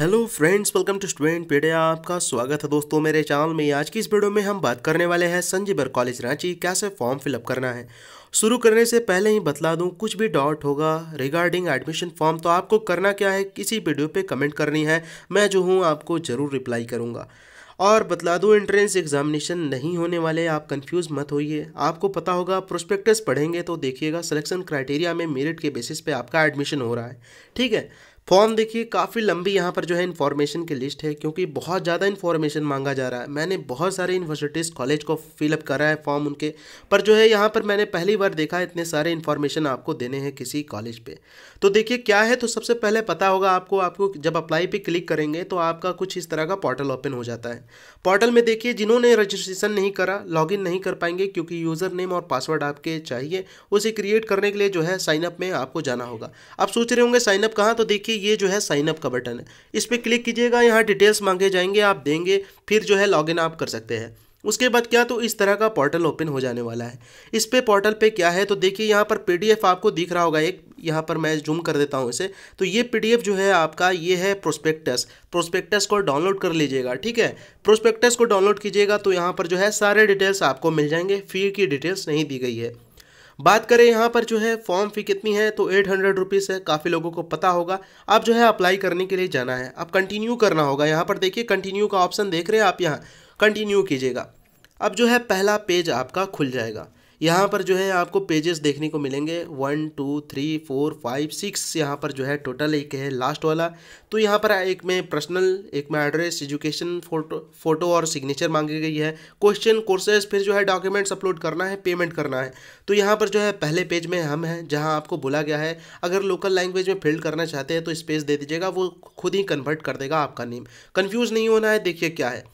hello friends welcome to Studentpedia आपका स्वागत है दोस्तों मेरे चैनल में आज की इस वीडियो में हम बात करने वाले हैं संजीबर कॉलेज रांची कैसे फॉर्म फिलअप करना है शुरू करने से पहले ही बतला दूं कुछ भी डाउट होगा रिगार्डिंग एडमिशन फॉर्म तो आपको करना क्या है किसी वीडियो पे कमेंट करनी है मैं जो हूँ आपको ज़रूर रिप्लाई करूँगा और बतला दूँ एंट्रेंस एग्जामिनेशन नहीं होने वाले आप कंफ्यूज मत होइए आपको पता होगा प्रोस्पेक्टस पढ़ेंगे तो देखिएगा सिलेक्शन क्राइटेरिया में मेरिट के बेसिस पे आपका एडमिशन हो रहा है ठीक है फॉर्म देखिए काफ़ी लंबी यहाँ पर जो है इन्फॉर्मेशन की लिस्ट है क्योंकि बहुत ज़्यादा इन्फॉर्मेशन मांगा जा रहा है मैंने बहुत सारे यूनिवर्सिटीज़ कॉलेज को फिलअप करा है फॉर्म उनके पर जो है यहाँ पर मैंने पहली बार देखा इतने सारे इन्फॉर्मेशन आपको देने हैं किसी कॉलेज पे तो देखिए क्या है तो सबसे पहले पता होगा आपको आपको जब अप्लाई पर क्लिक करेंगे तो आपका कुछ इस तरह का पोर्टल ओपन हो जाता है पोर्टल में देखिए जिन्होंने रजिस्ट्रेशन नहीं करा लॉग नहीं कर पाएंगे क्योंकि यूज़र नेम और पासवर्ड आपके चाहिए उसे क्रिएट करने के लिए जो है साइनअप में आपको जाना होगा आप सोच रहे होंगे साइनअप कहाँ तो देखिए ये जो है साइनअप का बटन है इस पर क्लिक कीजिएगा यहाँ डिटेल्स मांगे जाएंगे आप देंगे फिर जो है लॉगिन आप कर सकते हैं उसके बाद क्या तो इस तरह का पोर्टल ओपन हो जाने वाला है इस पे पोर्टल पे क्या है तो देखिए यहाँ पर पीडीएफ आपको दिख रहा होगा एक यहाँ पर मैं जूम कर देता हूँ इसे तो ये पीडीएफ जो है आपका ये है प्रोस्पेक्टस प्रोस्पेक्टस को डाउनलोड कर लीजिएगा ठीक है प्रोस्पेक्टस को डाउनलोड कीजिएगा तो यहाँ पर जो है सारे डिटेल्स आपको मिल जाएंगे फी की डिटेल्स नहीं दी गई है बात करें यहाँ पर जो है फॉर्म फ़ी कितनी है तो एट हंड्रेड रुपीज़ है काफ़ी लोगों को पता होगा आप जो है अप्लाई करने के लिए जाना है अब कंटिन्यू करना होगा यहाँ पर देखिए कंटिन्यू का ऑप्शन देख रहे हैं आप यहाँ कंटिन्यू कीजिएगा अब जो है पहला पेज आपका खुल जाएगा यहाँ पर जो है आपको पेजेस देखने को मिलेंगे one two three four five six यहाँ पर जो है टोटल एक है लास्ट वाला तो यहाँ पर एक में पर्सनल एक में एड्रेस एजुकेशन फोटो फोटो और सिग्नेचर मांगी गई है क्वेश्चन कोर्सेज फिर जो है डॉक्यूमेंट्स अपलोड करना है पेमेंट करना है तो यहाँ पर जो है पहले पेज में हम हैं जहाँ आपको बोला गया है अगर लोकल लैंग्वेज में फिल्ड करना चाहते हैं तो स्पेस दे दीजिएगा वो खुद ही कन्वर्ट कर देगा आपका नेम कन्फ्यूज़ नहीं होना है देखिए क्या है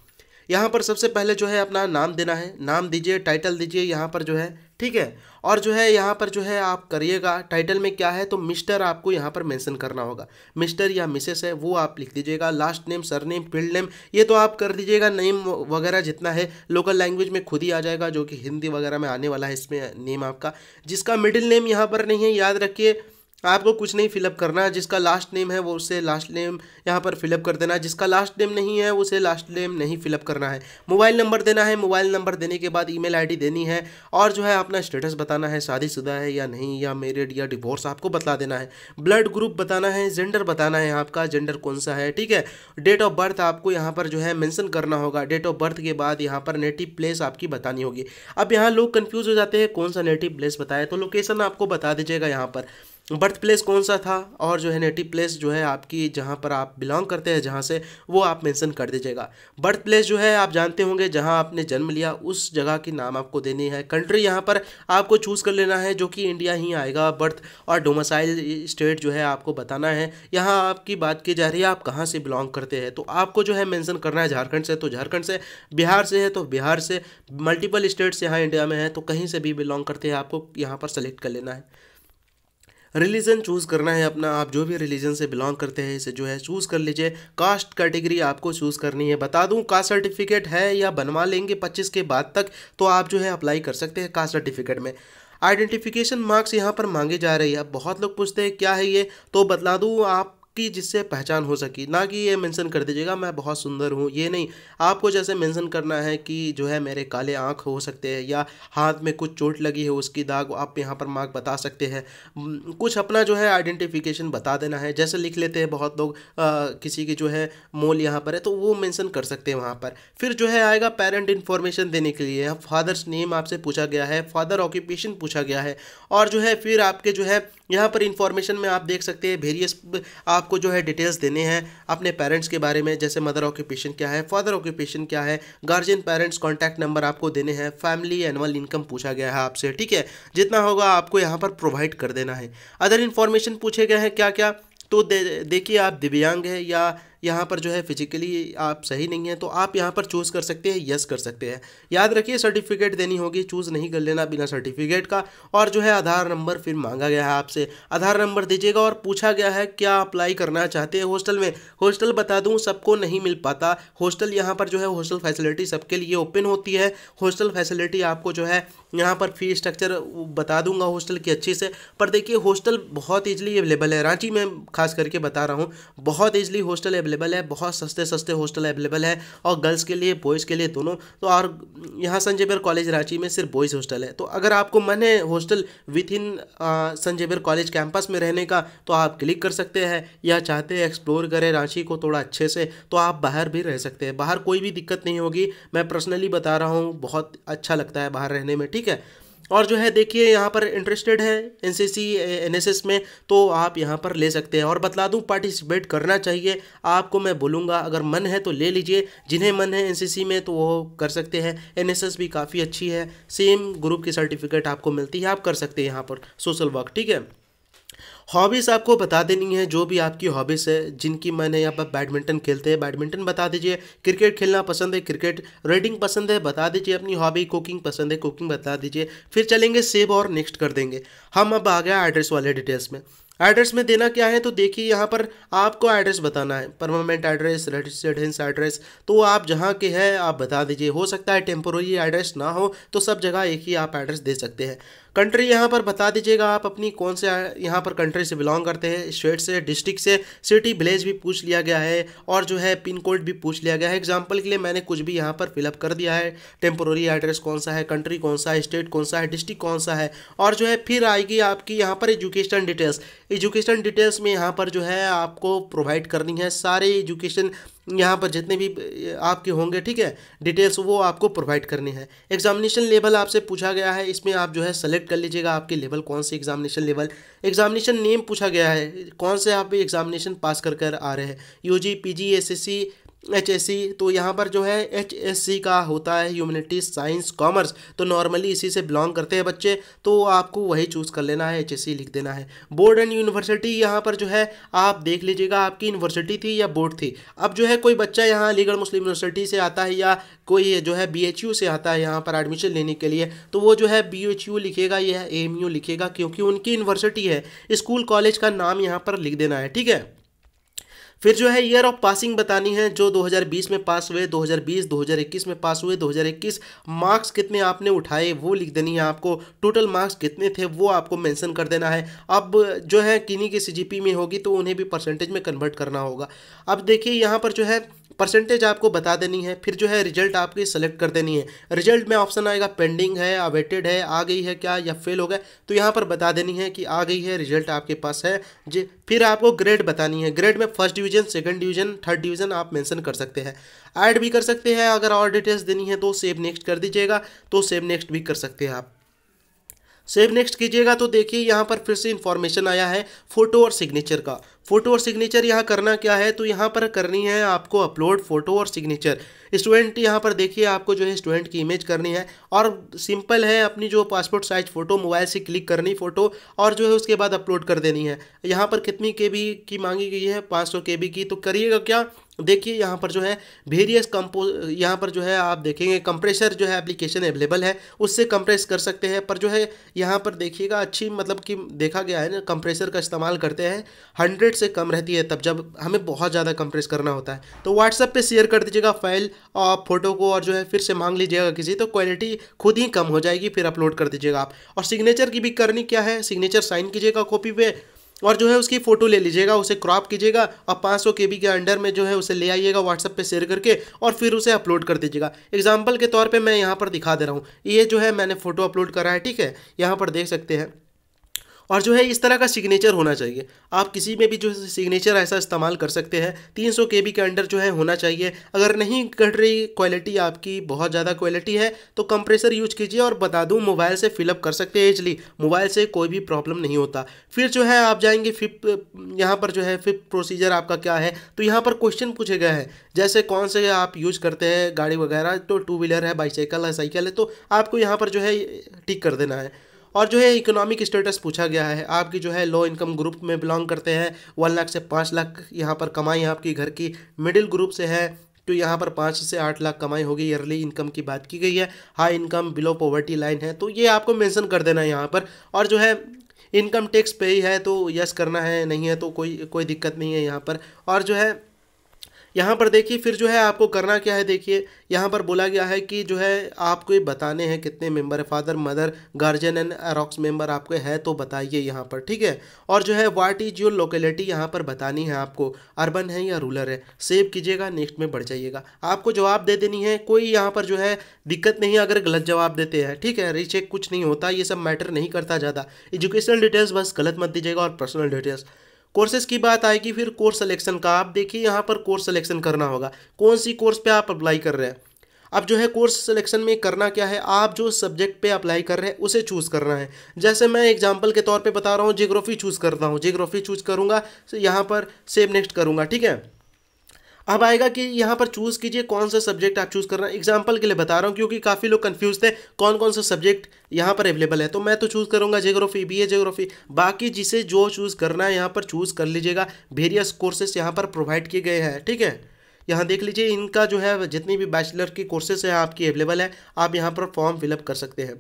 यहाँ पर सबसे पहले जो है अपना नाम देना है नाम दीजिए टाइटल दीजिए यहाँ पर जो है ठीक है और जो है यहाँ पर जो है आप करिएगा टाइटल में क्या है तो मिस्टर आपको यहाँ पर मेंशन करना होगा मिस्टर या मिसेस है वो आप लिख दीजिएगा last name surname field name ये तो आप कर दीजिएगा नेम वगैरह जितना है लोकल लैंग्वेज में खुद ही आ जाएगा जो कि हिंदी वगैरह में आने वाला है इसमें नेम आपका जिसका मिडिल नेम यहाँ पर नहीं है याद रखिए आपको कुछ नहीं फिलअप करना है जिसका लास्ट नेम है वो उसे लास्ट नेम यहाँ पर फिलअप कर देना है जिसका लास्ट नेम नहीं है उसे लास्ट नेम नहीं फिलअप करना है मोबाइल नंबर देना है मोबाइल नंबर देने के बाद ईमेल आईडी देनी है और जो है अपना स्टेटस बताना है शादीशुदा है या नहीं या मेरिड या डिवोर्स आपको बता देना है ब्लड ग्रुप बताना है जेंडर बताना है आपका जेंडर कौन सा है ठीक है डेट ऑफ बर्थ आपको यहाँ पर जो है मैंसन करना होगा डेट ऑफ बर्थ के बाद यहाँ पर नेटिव प्लेस आपकी बतानी होगी अब यहाँ लोग कन्फ्यूज़ हो जाते हैं कौन सा नेटिव प्लेस बताए तो लोकेशन आपको बता दीजिएगा यहाँ पर बर्थ प्लेस कौन सा था और जो है नेटिव प्लेस जो है आपकी जहाँ पर आप बिलोंग करते हैं जहाँ से वो आप मेंशन कर दीजिएगा बर्थ प्लेस जो है आप जानते होंगे जहाँ आपने जन्म लिया उस जगह की नाम आपको देनी है कंट्री यहाँ पर आपको चूज़ कर लेना है जो कि इंडिया ही आएगा बर्थ और डोमसाइल स्टेट जो है आपको बताना है यहाँ आपकी बात की जा रही है आप कहाँ से बिलोंग करते हैं तो आपको जो है मैंसन करना है झारखंड से तो झारखंड से बिहार से है तो बिहार से मल्टीपल स्टेट्स यहाँ इंडिया में है तो कहीं से भी बिलोंग करते हैं आपको यहाँ पर सेलेक्ट कर लेना है रिलीजन चूज़ करना है अपना आप जो भी रिलीजन से बिलोंग करते हैं इसे जो है चूज़ कर लीजिए कास्ट कैटेगरी आपको चूज़ करनी है बता दूँ कास्ट सर्टिफिकेट है या बनवा लेंगे पच्चीस के बाद तक तो आप जो है अप्लाई कर सकते हैं कास्ट सर्टिफिकेट में आइडेंटिफिकेशन मार्क्स यहाँ पर मांगे जा रही है अब बहुत लोग पूछते हैं क्या है ये तो बता दूँ आप कि जिससे पहचान हो सकी ना कि ये मेंशन कर दीजिएगा मैं बहुत सुंदर हूँ ये नहीं आपको जैसे मेंशन करना है कि जो है मेरे काले आँख हो सकते हैं या हाथ में कुछ चोट लगी है उसकी दाग आप यहाँ पर मार्क बता सकते हैं कुछ अपना जो है आइडेंटिफिकेशन बता देना है जैसे लिख लेते हैं बहुत लोग किसी की जो है मोल यहाँ पर है तो वो मैंसन कर सकते हैं वहाँ पर फिर जो है आएगा पेरेंट इन्फॉर्मेशन देने के लिए फादर्स नेम आपसे पूछा गया है फादर ऑक्यूपेशन पूछा गया है और जो है फिर आपके जो है यहाँ पर इंफॉर्मेशन में आप देख सकते हैं वेरियस आपको जो है डिटेल्स देने हैं अपने पेरेंट्स के बारे में जैसे मदर ऑक्यूपेशन क्या है फादर ऑक्यूपेशन क्या है गार्जियन पेरेंट्स कॉन्टैक्ट नंबर आपको देने हैं फैमिली एनुअल इनकम पूछा गया है आपसे ठीक है जितना होगा आपको यहाँ पर प्रोवाइड कर देना है अदर इन्फॉर्मेशन पूछे गए हैं क्या क्या तो दे, देखिए आप दिव्यांग है या यहाँ पर जो है फिजिकली आप सही नहीं है तो आप यहाँ पर चूज़ कर सकते हैं यस कर सकते हैं याद रखिए सर्टिफिकेट देनी होगी चूज़ नहीं कर लेना बिना सर्टिफिकेट का और जो है आधार नंबर फिर मांगा गया है आपसे आधार नंबर दीजिएगा और पूछा गया है क्या अप्लाई करना चाहते हैं हॉस्टल में हॉस्टल बता दूँ सबको नहीं मिल पाता हॉस्टल यहाँ पर जो है हॉस्टल फैसिलिटी सबके लिए ओपन होती है हॉस्टल फैसिलिटी आपको जो है यहाँ पर फी स्ट्रक्चर बता दूंगा हॉस्टल की अच्छी से पर देखिए हॉस्टल बहुत ईजिली अवेलेबल है रांची में खास करके बता रहा हूँ बहुत ईजिली हॉस्टल अवेलेबल है बहुत सस्ते सस्ते हॉस्टल अवेलेबल है और गर्ल्स के लिए बॉयज़ के लिए दोनों तो और यहाँ संजय बेर कॉलेज रांची में सिर्फ बॉयज़ हॉस्टल है तो अगर आपको मन है हॉस्टल विथ इन संजय बेर कॉलेज कैंपस में रहने का तो आप क्लिक कर सकते हैं या चाहते हैं एक्सप्लोर करें रांची को थोड़ा अच्छे से तो आप बाहर भी रह सकते हैं बाहर कोई भी दिक्कत नहीं होगी मैं पर्सनली बता रहा हूँ बहुत अच्छा लगता है बाहर रहने में ठीक है और जो है देखिए यहाँ पर इंटरेस्टेड है एनसीसी एनएसएस में तो आप यहाँ पर ले सकते हैं और बतला दूँ पार्टिसिपेट करना चाहिए आपको मैं बोलूँगा अगर मन है तो ले लीजिए जिन्हें मन है एनसीसी में तो वो कर सकते हैं एनएसएस भी काफ़ी अच्छी है सेम ग्रुप की सर्टिफिकेट आपको मिलती है आप कर सकते हैं यहाँ पर सोशल वर्क ठीक है हॉबीज़ आपको बता देनी है जो भी आपकी हॉबीज़ है जिनकी मैंने यहाँ पर बैडमिंटन खेलते हैं बैडमिंटन बता दीजिए क्रिकेट खेलना पसंद है क्रिकेट रेडिंग पसंद है बता दीजिए अपनी हॉबी कुकिंग पसंद है कुकिंग बता दीजिए फिर चलेंगे सेव और नेक्स्ट कर देंगे हम अब आ गया एड्रेस वाले डिटेल्स में एड्रेस में देना क्या है तो देखिए यहाँ पर आपको एड्रेस बताना है परमानेंट एड्रेस रेजिडेंस एड्रेस तो आप जहाँ के हैं आप बता दीजिए हो सकता है टेम्पोरी एड्रेस ना हो तो सब जगह एक ही आप एड्रेस दे सकते हैं कंट्री यहाँ पर बता दीजिएगा आप अपनी कौन से यहाँ पर कंट्री से बिलोंग करते हैं स्टेट से डिस्ट्रिक्ट से सिटी विलेज भी पूछ लिया गया है और जो है पिन कोड भी पूछ लिया गया है एग्जाम्पल के लिए मैंने कुछ भी यहाँ पर फिलअप कर दिया है टेम्पोरी एड्रेस कौन सा है कंट्री कौन सा है स्टेट कौन सा है डिस्ट्रिक्ट कौन सा है और जो है फिर आएगी आपकी यहाँ पर एजुकेशन डिटेल्स एजुकेशन डिटेल्स में यहाँ पर जो है आपको प्रोवाइड करनी है सारे एजुकेशन यहाँ पर जितने भी आपके होंगे ठीक है डिटेल्स वो आपको प्रोवाइड करने हैं एग्जामिनेशन लेवल आपसे पूछा गया है इसमें आप जो है सेलेक्ट कर लीजिएगा आपके लेवल कौन से एग्जामिनेशन लेवल एग्जामिनेशन नेम पूछा गया है कौन से आप एग्जामिनेशन पास कर कर आ रहे हैं U G P G S S C H S C तो यहाँ पर जो है एच एस सी का होता है ह्यूमनिटीज साइंस कॉमर्स तो नॉर्मली इसी से बिलोंग करते हैं बच्चे तो आपको वही चूज़ कर लेना है एच एस सी लिख देना है बोर्ड एंड यूनिवर्सिटी यहाँ पर जो है आप देख लीजिएगा आपकी यूनिवर्सिटी थी या बोर्ड थी अब जो है कोई बच्चा यहाँ अलीगढ़ मुस्लिम यूनिवर्सिटी से आता है या कोई जो है बी एच यू से आता है यहाँ पर एडमिशन लेने के लिए तो वो जो है बी एच यू लिखेगा या एम यू लिखेगा क्योंकि उनकी यूनिवर्सिटी है स्कूल कॉलेज का नाम यहाँ पर लिख देना है ठीक है फिर जो है ईयर ऑफ पासिंग बतानी है जो 2020 में पास हुए 2020 2021 में पास हुए 2021 मार्क्स कितने आपने उठाए वो लिख देनी है आपको टोटल मार्क्स कितने थे वो आपको मेंशन कर देना है अब जो है किन्हीं की सीजीपी में होगी तो उन्हें भी परसेंटेज में कन्वर्ट करना होगा अब देखिए यहाँ पर जो है परसेंटेज आपको बता देनी है फिर जो है रिजल्ट आपकी सेलेक्ट कर देनी है रिजल्ट में ऑप्शन आएगा पेंडिंग है अवेटेड है आ गई है क्या या फेल हो गया तो यहाँ पर बता देनी है कि आ गई है रिजल्ट आपके पास है जी फिर आपको ग्रेड बतानी है ग्रेड में first division second division third division आप मेंशन कर सकते हैं ऐड भी कर सकते हैं अगर और डिटेल्स देनी है तो सेव नेक्स्ट कर दीजिएगा तो सेव नेक्स्ट भी कर सकते हैं आप सेव नेक्स्ट कीजिएगा तो देखिए यहाँ पर फिर से इन्फॉर्मेशन आया है फोटो और सिग्नेचर का फ़ोटो और सिग्नेचर यहाँ करना क्या है तो यहाँ पर करनी है आपको अपलोड फ़ोटो और सिग्नेचर स्टूडेंट यहाँ पर देखिए आपको जो है स्टूडेंट की इमेज करनी है और सिंपल है अपनी जो पासपोर्ट साइज फ़ोटो मोबाइल से क्लिक करनी फ़ोटो और जो है उसके बाद अपलोड कर देनी है यहाँ पर कितनी के की मांगी गई है पाँच सौ की तो करिएगा क्या देखिए यहाँ पर जो है वेरियस कंपो यहाँ पर जो है आप देखेंगे कंप्रेसर जो है एप्लीकेशन अवेलेबल है उससे कंप्रेस कर सकते हैं पर जो है यहाँ पर देखिएगा अच्छी मतलब कि देखा गया है ना कंप्रेसर का इस्तेमाल करते हैं हंड्रेड मिनट से कम रहती है तब जब हमें बहुत ज़्यादा कंप्रेस करना होता है तो व्हाट्सएप पे शेयर कर दीजिएगा फाइल और फ़ोटो को और जो है फिर से मांग लीजिएगा किसी तो क्वालिटी खुद ही कम हो जाएगी फिर अपलोड कर दीजिएगा आप और सिग्नेचर की भी करनी क्या है सिग्नेचर साइन कीजिएगा कॉपी पे और जो है उसकी फ़ोटो ले लीजिएगा उसे क्रॉप कीजिएगा और पाँच सौ के बी के अंडर में जो है उसे ले आइएगा व्हाट्सअप पे शेयर करके और फिर उसे अपलोड कर दीजिएगा एग्जाम्पल के तौर पे मैं यहाँ पर दिखा दे रहा हूँ ये जो है मैंने फ़ोटो अपलोड करा है ठीक है यहाँ पर देख सकते हैं और जो है इस तरह का सिग्नेचर होना चाहिए आप किसी में भी जो सिग्नेचर ऐसा इस्तेमाल कर सकते हैं तीन सौ के बी के अंडर जो है होना चाहिए अगर नहीं कट रही क्वालिटी आपकी बहुत ज़्यादा क्वालिटी है तो कंप्रेसर यूज कीजिए और बता दूँ मोबाइल से फिलअप कर सकते हैं इजली मोबाइल से कोई भी प्रॉब्लम नहीं होता फिर जो है आप जाएंगे फिफ्थ यहाँ पर जो है फिफ्थ प्रोसीजर आपका क्या है तो यहाँ पर क्वेश्चन पूछे गए हैं जैसे कौन से आप यूज़ करते हैं गाड़ी वगैरह तो टू व्हीलर है बाईसाइकिल है साइकिल है तो आपको यहाँ पर जो है टिक कर देना है और जो है इकोनॉमिक स्टेटस पूछा गया है आपकी जो है लो इनकम ग्रुप में बिलोंग करते हैं वन लाख से पाँच लाख यहाँ पर कमाई आपकी घर की मिडिल ग्रुप से है तो यहाँ पर पाँच से आठ लाख कमाई होगी ईयरली इनकम की बात की गई है high income below poverty line है तो ये आपको मेंशन कर देना है यहाँ पर और जो है इनकम टैक्स पे ही है तो यस करना है नहीं है तो कोई कोई दिक्कत नहीं है यहाँ पर और जो है यहाँ पर देखिए फिर जो है आपको करना क्या है देखिए यहाँ पर बोला गया है कि जो है आपको ये बताने हैं कितने मेंबर है फादर मदर गार्जियन एंड अरॉक्स मेंबर आपके है तो बताइए यहाँ पर ठीक है और जो है वाट इज योर लोकेलिटी यहाँ पर बतानी है आपको अर्बन है या रूरल है सेव कीजिएगा नेक्स्ट में बढ़ जाइएगा आपको जवाब दे देनी है कोई यहाँ पर जो है दिक्कत नहीं अगर गलत जवाब देते हैं ठीक है रिचेक कुछ नहीं होता ये सब मैटर नहीं करता ज़्यादा एजुकेशनल डिटेल्स बस गलत मत दीजिएगा और पर्सनल डिटेल्स कोर्सेज की बात आएगी फिर कोर्स सिलेक्शन का आप देखिए यहाँ पर कोर्स सिलेक्शन करना होगा कौन सी कोर्स पे आप अप्लाई कर रहे हैं अब जो है कोर्स सिलेक्शन में करना क्या है आप जो सब्जेक्ट पे अप्लाई कर रहे हैं उसे चूज़ करना है जैसे मैं एग्जांपल के तौर पे बता रहा हूँ जियोग्राफी चूज़ करता हूँ जियोग्राफी चूज़ करूँगा यहाँ पर सेव नेक्स्ट करूँगा ठीक है अब आएगा कि यहाँ पर चूज़ कीजिए कौन सा सब्जेक्ट आप चूज़ करना एग्जाम्पल के लिए बता रहा हूँ क्योंकि काफ़ी लोग कन्फ्यूज थे कौन कौन सा सब्जेक्ट यहाँ पर अवेलेबल है तो मैं तो चूज़ करूँगा जियोग्राफी बी ए जियोग्राफी बाकी जिसे जो चूज़ करना है यहाँ पर चूज़ कर लीजिएगा वेरियस कोर्सेस यहाँ पर प्रोवाइड किए गए हैं ठीक है यहाँ देख लीजिए इनका जो है जितनी भी बैचलर की कोर्सेस हैं आपकी अवेलेबल है आप यहाँ पर फॉर्म फिलअप कर सकते हैं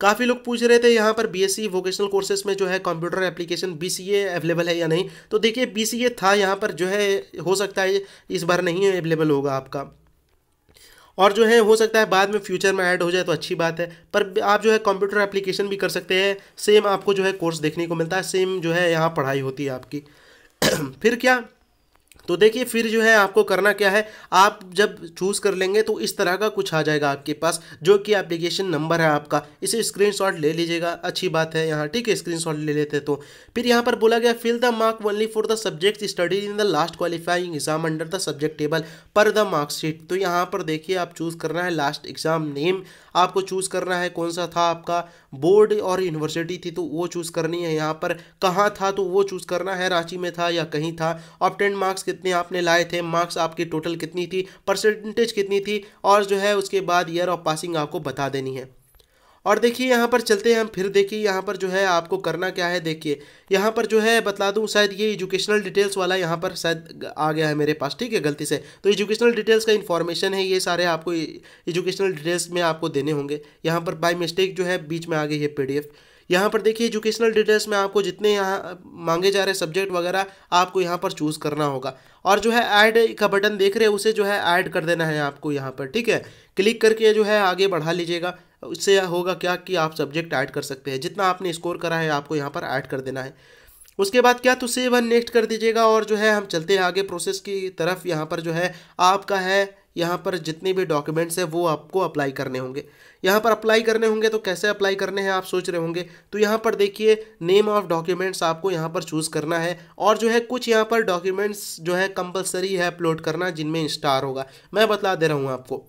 काफ़ी लोग पूछ रहे थे यहाँ पर बीएससी वोकेशनल कोर्सेज में जो है कंप्यूटर एप्लीकेशन बीसीए अवेलेबल है या नहीं तो देखिए बीसीए था यहाँ पर जो है हो सकता है इस बार नहीं अवेलेबल होगा आपका और जो है हो सकता है बाद में फ्यूचर में ऐड हो जाए तो अच्छी बात है पर आप जो है कंप्यूटर एप्लीकेशन भी कर सकते हैं सेम आपको जो है कोर्स देखने को मिलता है सेम जो है यहाँ पढ़ाई होती है आपकी फिर क्या तो देखिए फिर जो है आपको करना क्या है आप जब चूज़ कर लेंगे तो इस तरह का कुछ आ जाएगा आपके पास जो कि एप्लीकेशन नंबर है आपका इसे स्क्रीनशॉट ले लीजिएगा अच्छी बात है यहाँ ठीक है स्क्रीनशॉट ले लेते तो फिर यहाँ पर बोला गया fill the mark only for the subject study in the last qualifying exam under the subject table per the marksheet तो यहाँ पर देखिए आप चूज़ करना है लास्ट एग्जाम नेम आपको चूज़ करना है कौन सा था आपका बोर्ड और यूनिवर्सिटी थी तो वो चूज़ करनी है यहाँ पर कहाँ था तो वो चूज़ करना है रांची में था या कहीं था आप टेन मार्क्स कितने आपने लाए थे मार्क्स आपकी टोटल कितनी थी परसेंटेज कितनी थी और जो है उसके बाद ईयर ऑफ पासिंग आपको बता देनी है और देखिए यहाँ पर चलते हैं हम फिर देखिए यहाँ पर जो है आपको करना क्या है देखिए यहाँ पर जो है बता दूँ शायद ये एजुकेशनल डिटेल्स वाला यहाँ पर शायद आ गया है मेरे पास ठीक है गलती से तो एजुकेशनल डिटेल्स का इन्फॉर्मेशन है ये सारे आपको एजुकेशनल डिटेल्स में आपको देने होंगे यहाँ पर बाई मिस्टेक जो है बीच में आ गई है पी यहाँ पर देखिए एजुकेशनल डिटेल्स में आपको जितने यहाँ मांगे जा रहे सब्जेक्ट वगैरह आपको यहाँ पर चूज़ करना होगा और जो है ऐड का बटन देख रहे हैं उसे जो है ऐड कर देना है आपको यहाँ पर ठीक है क्लिक करके जो है आगे बढ़ा लीजिएगा उससे होगा क्या कि आप सब्जेक्ट ऐड कर सकते हैं जितना आपने स्कोर करा है आपको यहाँ पर ऐड कर देना है उसके बाद क्या तो सेव एंड नेक्स्ट कर दीजिएगा और जो है हम चलते हैं आगे प्रोसेस की तरफ यहाँ पर जो है आपका है यहाँ पर जितने भी डॉक्यूमेंट्स हैं वो आपको अप्लाई करने होंगे यहाँ पर अप्लाई करने होंगे तो कैसे अप्लाई करने हैं आप सोच रहे होंगे तो यहाँ पर देखिए नेम ऑफ डॉक्यूमेंट्स आपको यहाँ पर चूज़ करना है और जो है कुछ यहाँ पर डॉक्यूमेंट्स जो है कंपलसरी है अपलोड करना जिनमें स्टार होगा मैं बता दे रहा हूँ आपको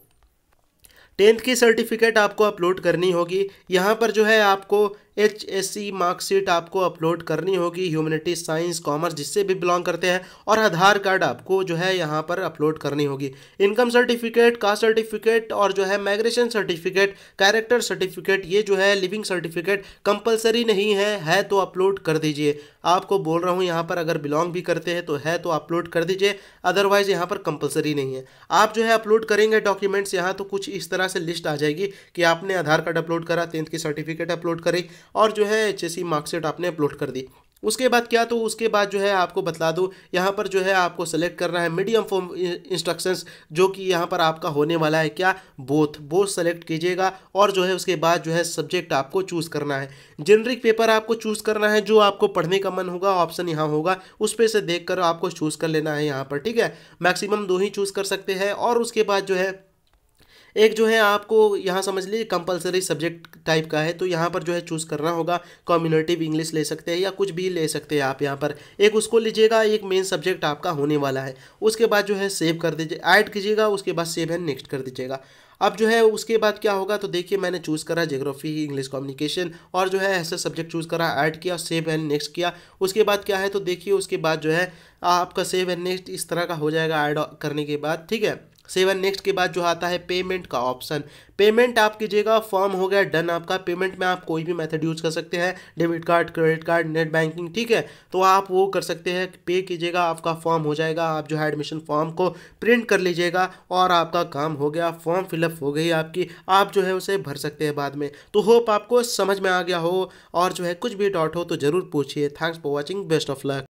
टेंथ की सर्टिफिकेट आपको अपलोड करनी होगी यहाँ पर जो है आपको एच एस सी मार्कशीट आपको अपलोड करनी होगी ह्यूमनिटी साइंस कॉमर्स जिससे भी बिलोंग करते हैं और आधार कार्ड आपको जो है यहाँ पर अपलोड करनी होगी इनकम सर्टिफिकेट कास्ट सर्टिफिकेट और जो है माइग्रेशन सर्टिफिकेट कैरेक्टर सर्टिफिकेट ये जो है लिविंग सर्टिफिकेट कंपलसरी नहीं है है तो अपलोड कर दीजिए आपको बोल रहा हूँ यहाँ पर अगर बिलोंग भी करते हैं तो है तो अपलोड कर दीजिए अदरवाइज़ यहाँ पर कंपलसरी नहीं है आप जो है अपलोड करेंगे डॉक्यूमेंट्स यहाँ तो कुछ इस तरह से लिस्ट आ जाएगी कि आपने आधार कार्ड अपलोड करा टेंथ की सर्टिफिकेट अपलोड करी और जो है सी मार्कशीट आपने अपलोड कर दी उसके बाद क्या तो उसके बाद जो है आपको बता दूँ यहाँ पर जो है आपको सेलेक्ट करना है मीडियम फॉर्म इंस्ट्रक्शंस जो कि यहाँ पर आपका होने वाला है क्या बोथ बोथ सेलेक्ट कीजिएगा और जो है उसके बाद जो है सब्जेक्ट आपको चूज़ करना है जेनरिक पेपर आपको चूज़ करना है जो आपको पढ़ने का मन होगा ऑप्शन यहाँ होगा उस पर से देख कर आपको चूज़ कर लेना है यहाँ पर ठीक है मैक्सिमम दो ही चूज़ कर सकते हैं और उसके बाद जो है एक जो है आपको यहाँ समझ लीजिए कंपलसरी सब्जेक्ट टाइप का है तो यहाँ पर जो है चूज़ करना होगा कम्युनिटिव इंग्लिश ले सकते हैं या कुछ भी ले सकते हैं आप यहाँ पर एक उसको लीजिएगा एक मेन सब्जेक्ट आपका होने वाला है उसके बाद जो है सेव कर दीजिए ऐड कीजिएगा उसके बाद सेव एंड नेक्स्ट कर दीजिएगा अब जो है उसके बाद क्या होगा तो देखिए मैंने चूज़ करा जोग्राफी इंग्लिश कम्युनिकेशन और जो है ऐसा सब्जेक्ट चूज़ करा ऐड किया सेव एंड नेक्स्ट किया उसके बाद क्या है तो देखिए उसके बाद जो है आपका सेव एंड नेक्स्ट इस तरह का हो जाएगा ऐड करने के बाद ठीक है सेवन नेक्स्ट के बाद जो आता है पेमेंट का ऑप्शन पेमेंट आप कीजिएगा फॉर्म हो गया डन आपका पेमेंट में आप कोई भी मेथड यूज़ कर सकते हैं debit card credit card net banking ठीक है तो आप वो कर सकते हैं पे कीजिएगा आपका फॉर्म हो जाएगा आप जो है एडमिशन फॉर्म को प्रिंट कर लीजिएगा और आपका काम हो गया फॉर्म फिलअप हो गई आपकी आप जो है उसे भर सकते हैं बाद में तो होप आपको समझ में आ गया हो और जो है कुछ भी डाउट हो तो ज़रूर पूछिए thanks for watching best of luck